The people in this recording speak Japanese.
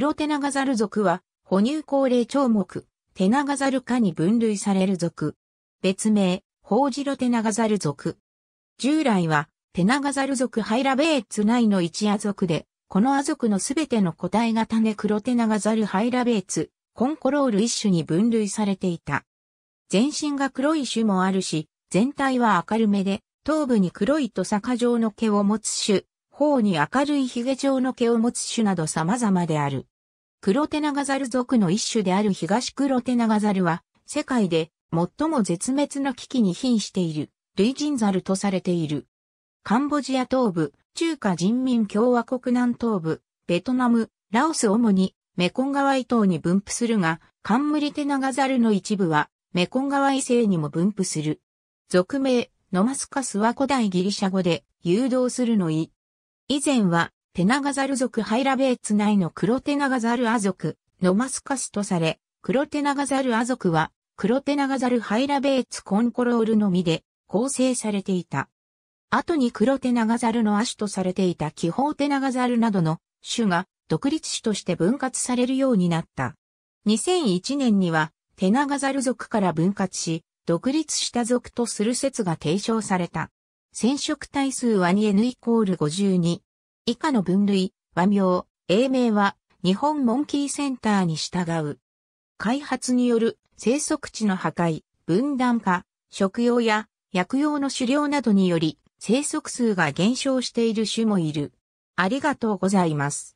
ロテナガザル属は、哺乳高齢長目、テナガザル科に分類される属。別名、ホウジロテナガザル属。従来は、テナガザル属ハイラベーツ内の一亜属で、この亜属のすべての個体が種ロテナガザルハイラベーツ、コンコロール一種に分類されていた。全身が黒い種もあるし、全体は明るめで、頭部に黒いと坂状の毛を持つ種、頬に明るい髭状の毛を持つ種など様々である。黒ガザル族の一種である東黒ガザルは、世界で最も絶滅の危機に瀕している、類人猿とされている。カンボジア東部、中華人民共和国南東部、ベトナム、ラオス主に、メコン川以東に分布するが、カンムリテナガザルの一部は、メコン川異性にも分布する。俗名、ノマスカスは古代ギリシャ語で、誘導するの意。以前は、テナガザル族ハイラベーツ内の黒テナガザルア族、ノマスカスとされ、黒テナガザルア族は、黒テナガザルハイラベーツコンコロールのみで構成されていた。後に黒テナガザルの亜種とされていた気泡テナガザルなどの種が独立種として分割されるようになった。2001年にはテナガザル族から分割し、独立した族とする説が提唱された。染色体数は 2n イコール52。以下の分類、和名、英名は日本モンキーセンターに従う。開発による生息地の破壊、分断化、食用や薬用の狩猟などにより生息数が減少している種もいる。ありがとうございます。